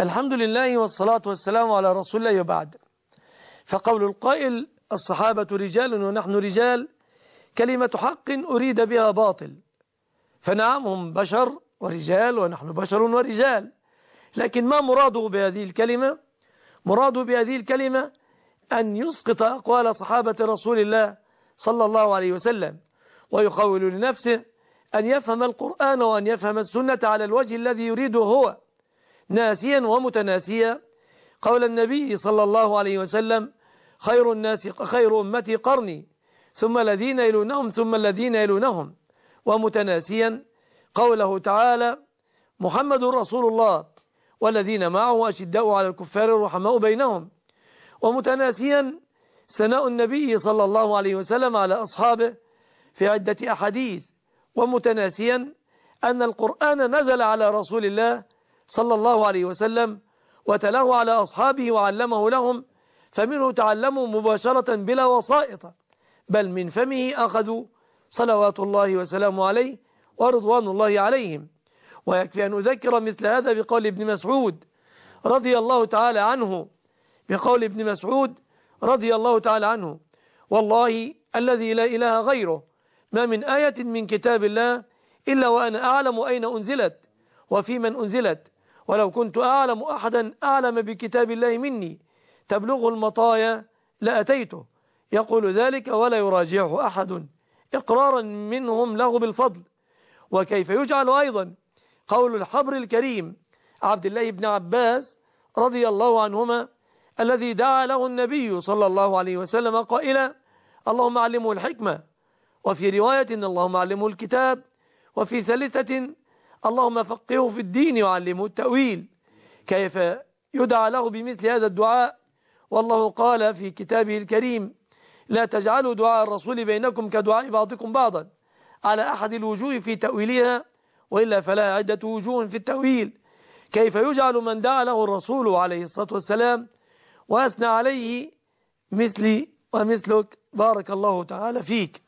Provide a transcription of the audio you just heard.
الحمد لله والصلاة والسلام على رسول الله وبعد فقول القائل الصحابة رجال ونحن رجال كلمة حق أريد بها باطل فنعم هم بشر ورجال ونحن بشر ورجال لكن ما مراده بهذه الكلمة مراده بهذه الكلمة أن يسقط أقوال صحابة رسول الله صلى الله عليه وسلم ويخول لنفسه أن يفهم القرآن وأن يفهم السنة على الوجه الذي يريده هو ناسيا ومتناسيا قول النبي صلى الله عليه وسلم خير الناس خير أمتي قرني ثم الذين يلونهم ثم الذين يلونهم ومتناسيا قوله تعالى محمد رسول الله والذين معه أشداء على الكفار الرحماء بينهم ومتناسيا ثناء النبي صلى الله عليه وسلم على أصحابه في عدة أحاديث ومتناسيا أن القرآن نزل على رسول الله صلى الله عليه وسلم وتلاه على أصحابه وعلمه لهم فمنه تعلموا مباشرة بلا وسائط بل من فمه أخذوا صلوات الله وسلامه عليه ورضوان الله عليهم ويكفي أن أذكر مثل هذا بقول ابن مسعود رضي الله تعالى عنه بقول ابن مسعود رضي الله تعالى عنه والله الذي لا إله غيره ما من آية من كتاب الله إلا وأنا أعلم أين أنزلت وفي من أنزلت ولو كنت أعلم أحدا أعلم بكتاب الله مني تبلغ المطايا لأتيته يقول ذلك ولا يراجعه أحد إقرارا منهم له بالفضل وكيف يجعل أيضا قول الحبر الكريم عبد الله بن عباس رضي الله عنهما الذي دعا له النبي صلى الله عليه وسلم قائلا اللهم علمه الحكمة وفي رواية اللهم علمه الكتاب وفي ثالثة اللهم فقهه في الدين وعلمه التأويل كيف يدعى له بمثل هذا الدعاء والله قال في كتابه الكريم لا تجعلوا دعاء الرسول بينكم كدعاء بعضكم بعضا على أحد الوجوه في تأويلها وإلا فلا عدة وجوه في التأويل كيف يجعل من دعا له الرسول عليه الصلاة والسلام وأثنى عليه مثلي ومثلك بارك الله تعالى فيك